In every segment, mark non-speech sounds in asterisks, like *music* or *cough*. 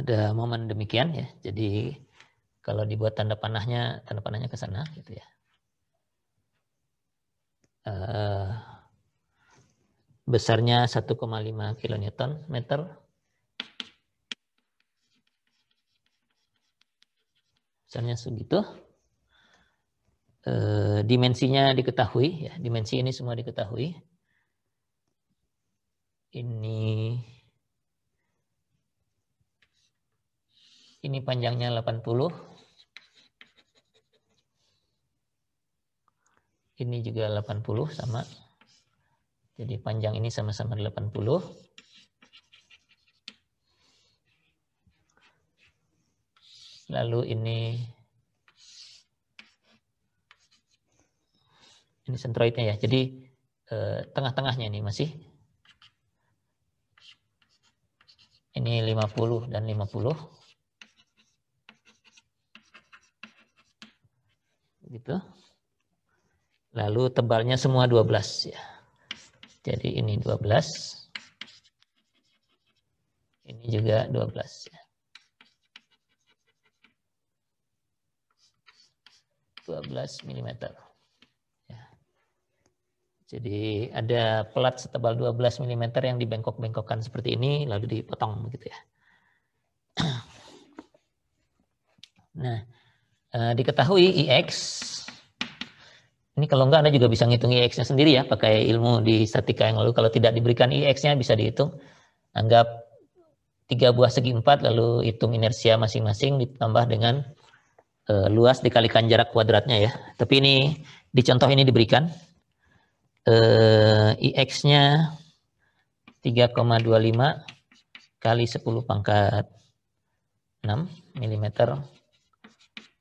ada momen demikian ya. Jadi kalau dibuat tanda panahnya, tanda panahnya ke sana gitu ya. Uh, besarnya 1,5 kilonewton meter. Besarnya segitu. Uh, dimensinya diketahui ya. Dimensi ini semua diketahui. Ini Ini panjangnya 80. Ini juga 80 sama. Jadi panjang ini sama-sama 80. Lalu ini ini sentroidnya ya. Jadi eh, tengah-tengahnya ini masih ini 50 dan 50. gitu. Lalu tebalnya semua 12 ya. Jadi ini 12. Ini juga 12 ya. 12 mm. Ya. Jadi ada pelat setebal 12 mm yang dibengkok-bengkokkan seperti ini lalu dipotong begitu ya. *clears throat* Nah, Eh, diketahui IX, e ini kalau enggak Anda juga bisa ngitung IX-nya e sendiri ya, pakai ilmu di statika yang lalu. Kalau tidak diberikan IX-nya e bisa dihitung. Anggap tiga buah segi empat, lalu hitung inersia masing-masing ditambah dengan uh, luas dikalikan jarak kuadratnya ya. Tapi ini di contoh ini diberikan uh, IX-nya 3,25 kali 10 pangkat 6 mm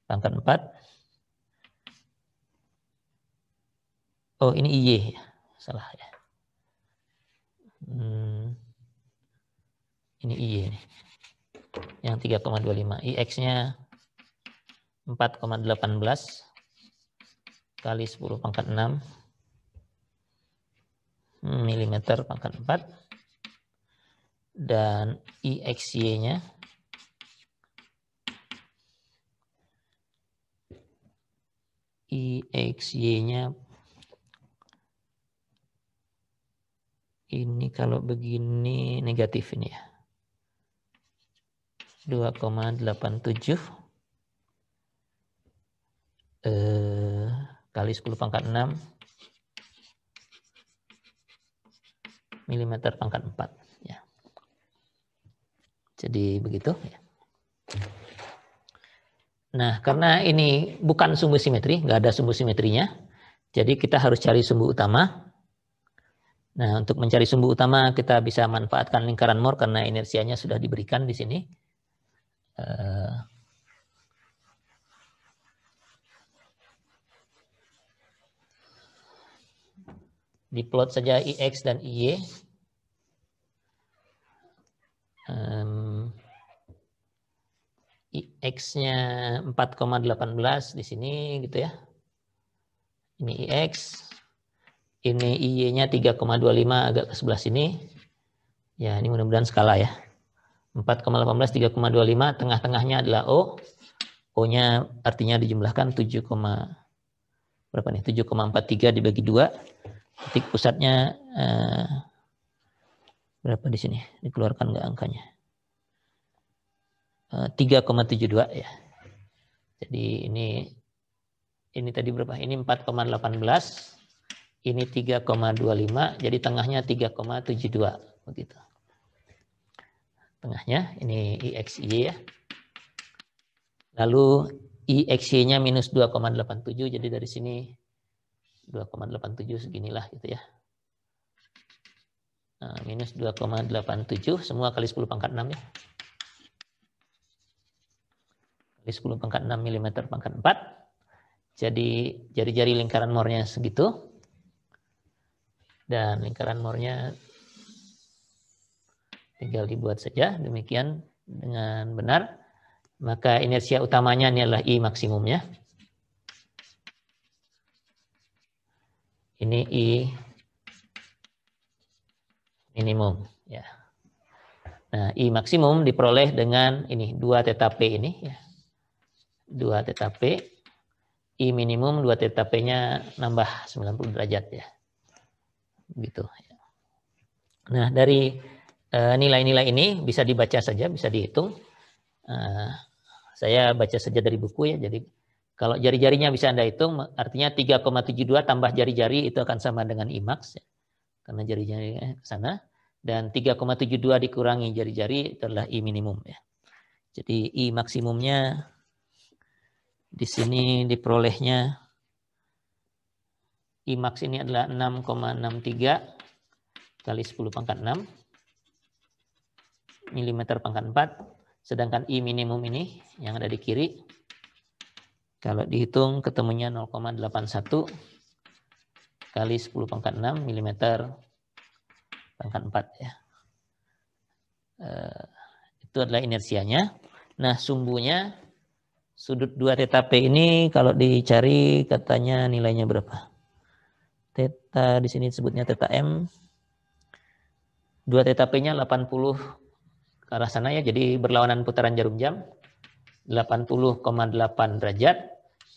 pangkat 4. Oh, ini IY. Salah ya. Hmm. Ini IY nih. Yang 3,25. IX-nya 4,18 kali 10 pangkat 6 mm pangkat 4 dan IXY-nya X, Y-nya ini kalau begini negatif ini ya. 2,87 eh, kali 10 pangkat 6 mm pangkat 4 ya. Jadi begitu ya. Nah, karena ini bukan sumbu simetri, nggak ada sumbu simetrinya, jadi kita harus cari sumbu utama. Nah, untuk mencari sumbu utama kita bisa manfaatkan lingkaran Mohr karena inersianya sudah diberikan di sini. Eh, di diplot saja ix dan y ix-nya 4,18 di sini gitu ya. Ini ix, ini y-nya 3,25 agak ke sebelah sini. Ya, ini mudah-mudahan skala ya. 4,18, 3,25, tengah-tengahnya adalah O. O-nya artinya dijumlahkan 7, berapa nih? 7,43 dibagi 2. Titik pusatnya eh, berapa di sini? Dikeluarkan nggak angkanya? 3,72 eh, ya. Jadi ini ini tadi berapa? Ini 4,18, ini 3,25, jadi tengahnya 3,72 begitu. Tengahnya ini IXY ya. Lalu IXY-nya minus 2,87, jadi dari sini 2,87 seginilah gitu ya. Nah, minus 2,87, semua kali 10 pangkat 6 ya. 10 pangkat 6 mm pangkat 4. Jadi jari-jari lingkaran mornya segitu. Dan lingkaran mornya tinggal dibuat saja. Demikian dengan benar. Maka inersia utamanya ini adalah I maksimumnya. Ini I minimum. Ya. Nah, I maksimum diperoleh dengan ini 2 p ini. Ya. 2 P. I minimum 2 tetapnya nya nambah 90 derajat ya. gitu Nah, dari eh, nilai-nilai ini bisa dibaca saja, bisa dihitung. Eh, saya baca saja dari buku ya, jadi kalau jari-jarinya bisa Anda hitung, artinya 3,72 tambah jari-jari itu akan sama dengan IMAX. Ya. Karena jari-jarinya ke sana. Dan 3,72 dikurangi jari-jari itu adalah I minimum. Ya. Jadi I maksimumnya di sini diperolehnya IMAX ini adalah 6,63 kali 10 pangkat 6 mm pangkat 4 sedangkan I minimum ini yang ada di kiri kalau dihitung ketemunya 0,81 kali 10 pangkat 6 mm pangkat 4 ya. Uh, itu adalah inersianya. Nah, sumbunya Sudut dua tetap P ini kalau dicari katanya nilainya berapa? Teta di sini disebutnya tetap M. Dua tetapnya P-nya 80 ke arah sana ya, jadi berlawanan putaran jarum jam. 80,8 derajat.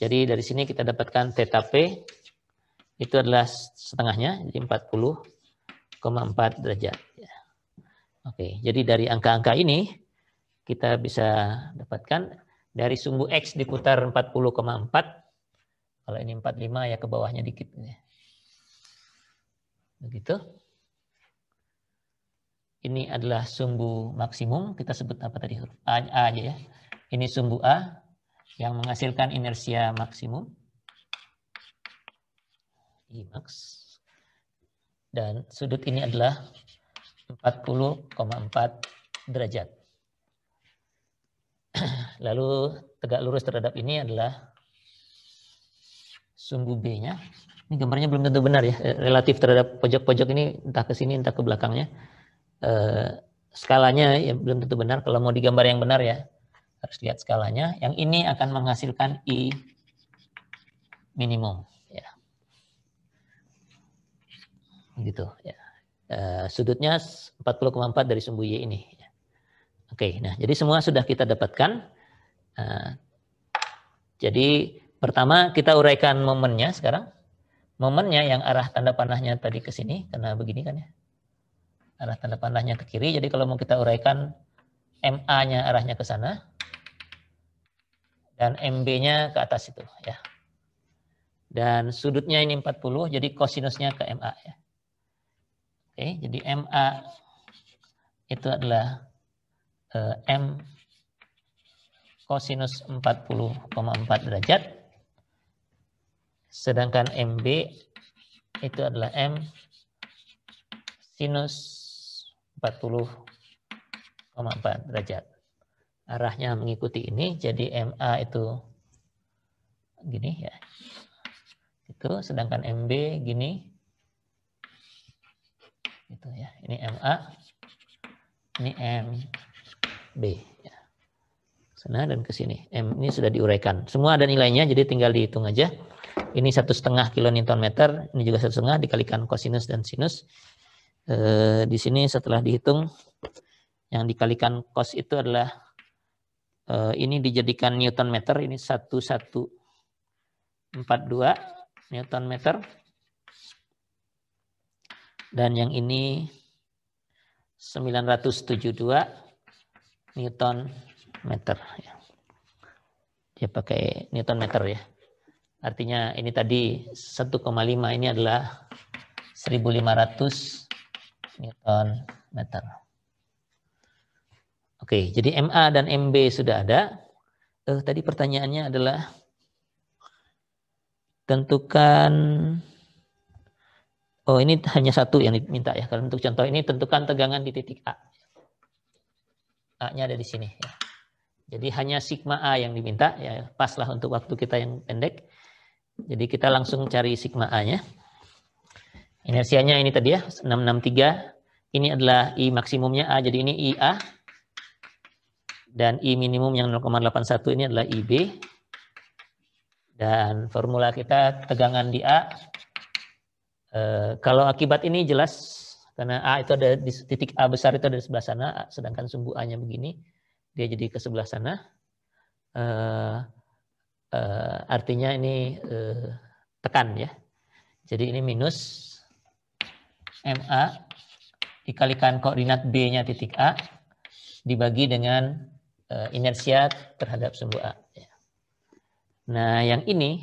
Jadi dari sini kita dapatkan tetap P itu adalah setengahnya, jadi 40,4 derajat. Oke, jadi dari angka-angka ini kita bisa dapatkan dari sumbu X diputar 40,4. Kalau ini 45 ya ke bawahnya dikit. Begitu. Ini adalah sumbu maksimum. Kita sebut apa tadi? Huruf A, A aja ya. Ini sumbu A yang menghasilkan inersia maksimum. max. Dan sudut ini adalah 40,4 derajat. *clears throat* lalu tegak lurus terhadap ini adalah sumbu B-nya. Ini gambarnya belum tentu benar ya, relatif terhadap pojok-pojok ini entah ke sini entah ke belakangnya. E, skalanya ya belum tentu benar. Kalau mau digambar yang benar ya harus lihat skalanya. Yang ini akan menghasilkan I minimum. Ya. Gitu ya. E, sudutnya 40,4 dari sumbu Y ini. Ya. Oke, nah jadi semua sudah kita dapatkan. Nah, jadi pertama kita uraikan momennya sekarang. Momennya yang arah tanda panahnya tadi ke sini, karena begini kan ya. Arah tanda panahnya ke kiri, jadi kalau mau kita uraikan MA-nya arahnya ke sana. Dan MB-nya ke atas itu ya. Dan sudutnya ini 40, jadi kosinusnya ke MA ya. Oke, jadi MA itu adalah eh, M kosinus 40,4 derajat. Sedangkan MB itu adalah M sinus 40,4 derajat. Arahnya mengikuti ini, jadi MA itu gini ya. Itu sedangkan MB gini. Itu ya. Ini MA, ini MB sana dan ke sini. M ini sudah diuraikan. Semua ada nilainya, jadi tinggal dihitung aja. Ini satu setengah kilonewton meter, ini juga satu setengah dikalikan kosinus dan sinus. E, di sini setelah dihitung, yang dikalikan kos itu adalah e, ini dijadikan newton meter, ini satu satu empat dua newton meter. Dan yang ini 972 newton meter. Ya. Dia pakai newton meter ya. Artinya ini tadi 1,5 ini adalah 1500 newton meter. Oke, jadi MA dan MB sudah ada. Eh, tadi pertanyaannya adalah tentukan Oh, ini hanya satu yang diminta ya. Kalau untuk contoh ini tentukan tegangan di titik A. A-nya ada di sini ya. Jadi hanya sigma A yang diminta, ya paslah untuk waktu kita yang pendek. Jadi kita langsung cari sigma A-nya. Inersianya ini tadi ya, 663. Ini adalah I maksimumnya A, jadi ini IA. Dan I minimum yang 0,81 ini adalah IB. Dan formula kita tegangan di A. E, kalau akibat ini jelas, karena A itu ada di titik A besar itu ada di sebelah sana, sedangkan sumbu A-nya begini dia jadi ke sebelah sana. Uh, uh, artinya ini uh, tekan ya. Jadi ini minus MA dikalikan koordinat B-nya titik A dibagi dengan uh, inersia terhadap sumbu A. Nah yang ini,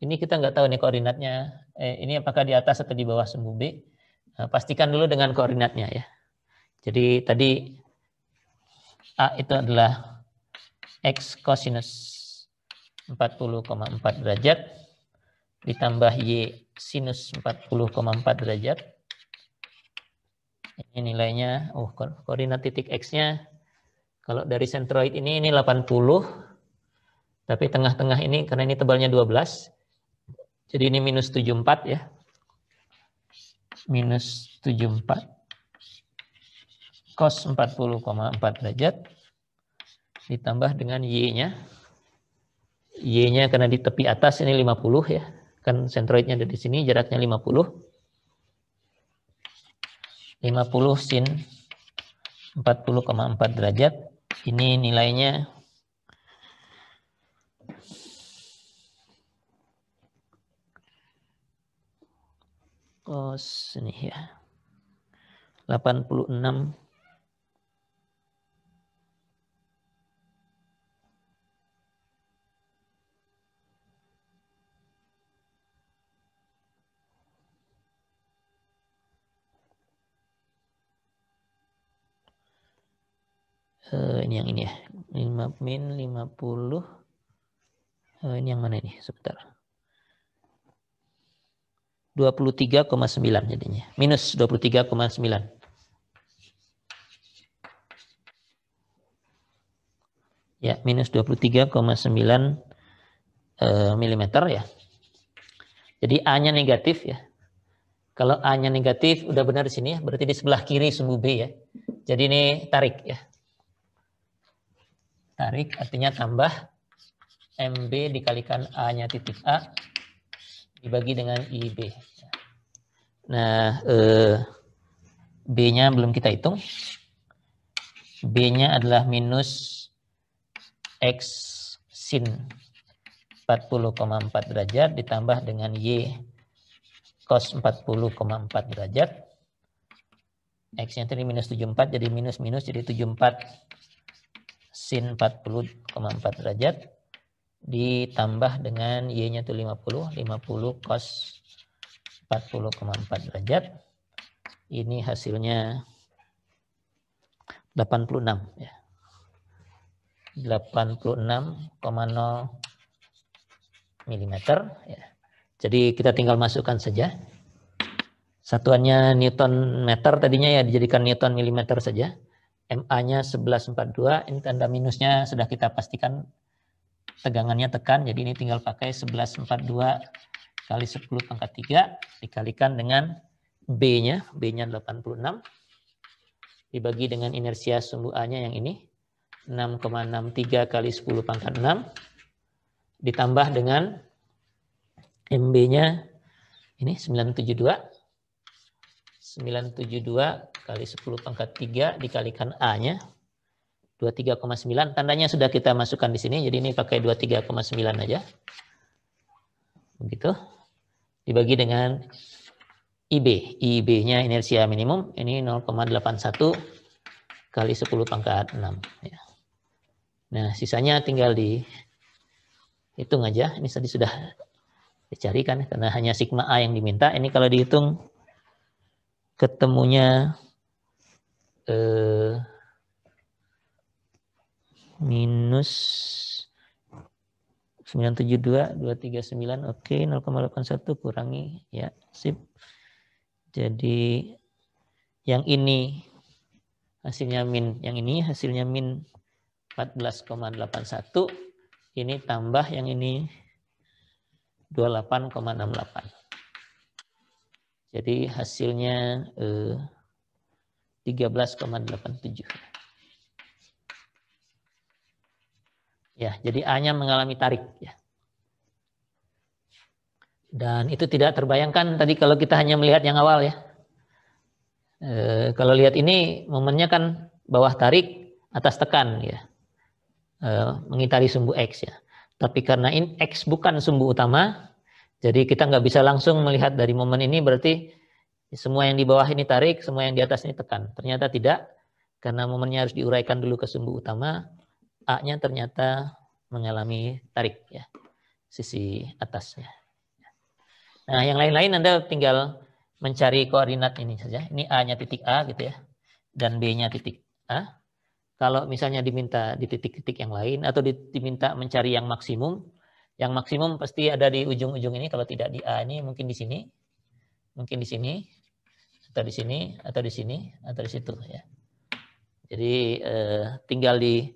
ini kita nggak tahu nih koordinatnya, eh, ini apakah di atas atau di bawah sumbu B. Nah, pastikan dulu dengan koordinatnya ya. Jadi tadi A itu adalah X cosinus 40,4 derajat ditambah Y sinus 40,4 derajat. Ini nilainya, oh koordinat titik X-nya kalau dari sentroid ini ini 80 tapi tengah-tengah ini karena ini tebalnya 12 jadi ini minus 74 ya. Minus 74 cos 40,4 derajat ditambah dengan y-nya. Y-nya karena di tepi atas ini 50 ya. Kan sentroidnya ada di sini jaraknya 50. 50 sin 40,4 derajat. Ini nilainya cos ini ya. 86 Uh, ini yang ini ya. 5 min 50. Uh, eh, ini yang mana ini? Sebentar. 23,9 jadinya. Minus 23,9. Ya, minus 23,9 eh, mm ya. Jadi A-nya negatif ya. Kalau A-nya negatif udah benar di sini ya, berarti di sebelah kiri sumbu B ya. Jadi ini tarik ya. Tarik artinya tambah MB dikalikan A-nya titik A dibagi dengan IB. Nah, eh, B-nya belum kita hitung. B-nya adalah minus X sin 40,4 derajat ditambah dengan Y cos 40,4 derajat. X-nya tadi minus 74 jadi minus minus jadi 74 sin 40,4 derajat ditambah dengan y-nya itu 50, 50 cos 40,4 derajat. Ini hasilnya 86 ya. 86,0 mm ya. Jadi kita tinggal masukkan saja. Satuannya Newton meter tadinya ya dijadikan Newton milimeter saja. MA-nya 1142, ini tanda minusnya sudah kita pastikan tegangannya tekan, jadi ini tinggal pakai 1142 kali 10 pangkat 3 dikalikan dengan B-nya, B-nya 86, dibagi dengan inersia sumbu A-nya yang ini, 6,63 kali 10 pangkat 6, ditambah dengan MB-nya ini 972, 972 kali 10 pangkat 3 dikalikan A-nya. 23,9. Tandanya sudah kita masukkan di sini. Jadi ini pakai 23,9 aja. Begitu. Dibagi dengan IB. IB-nya inersia minimum. Ini 0,81 kali 10 pangkat 6. Ya. Nah, sisanya tinggal di hitung aja. Ini tadi sudah dicarikan karena hanya sigma A yang diminta. Ini kalau dihitung ketemunya Eh, minus 972, 239, oke, okay, 0,81 kurangi, ya, sip. Jadi yang ini hasilnya min, yang ini hasilnya min 14,81, ini tambah yang ini 28,68. Jadi hasilnya eh, 13,87. Ya, jadi A-nya mengalami tarik. Ya. Dan itu tidak terbayangkan tadi kalau kita hanya melihat yang awal ya. E, kalau lihat ini momennya kan bawah tarik, atas tekan ya. E, mengitari sumbu X ya. Tapi karena ini X bukan sumbu utama, jadi kita nggak bisa langsung melihat dari momen ini berarti semua yang di bawah ini tarik, semua yang di atas ini tekan. Ternyata tidak, karena momennya harus diuraikan dulu ke sumbu utama. A-nya ternyata mengalami tarik ya sisi atasnya. Nah, yang lain-lain Anda tinggal mencari koordinat ini saja. Ini A-nya titik A gitu ya. Dan B-nya titik A. Kalau misalnya diminta di titik-titik yang lain atau diminta mencari yang maksimum, yang maksimum pasti ada di ujung-ujung ini kalau tidak di A ini mungkin di sini. Mungkin di sini atau di sini atau di sini atau di situ ya. Jadi eh, tinggal di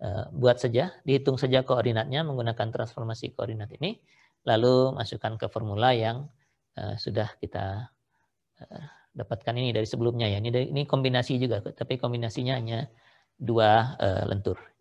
eh, buat saja, dihitung saja koordinatnya menggunakan transformasi koordinat ini, lalu masukkan ke formula yang eh, sudah kita eh, dapatkan ini dari sebelumnya ya. Ini ini kombinasi juga, tapi kombinasinya hanya dua eh, lentur.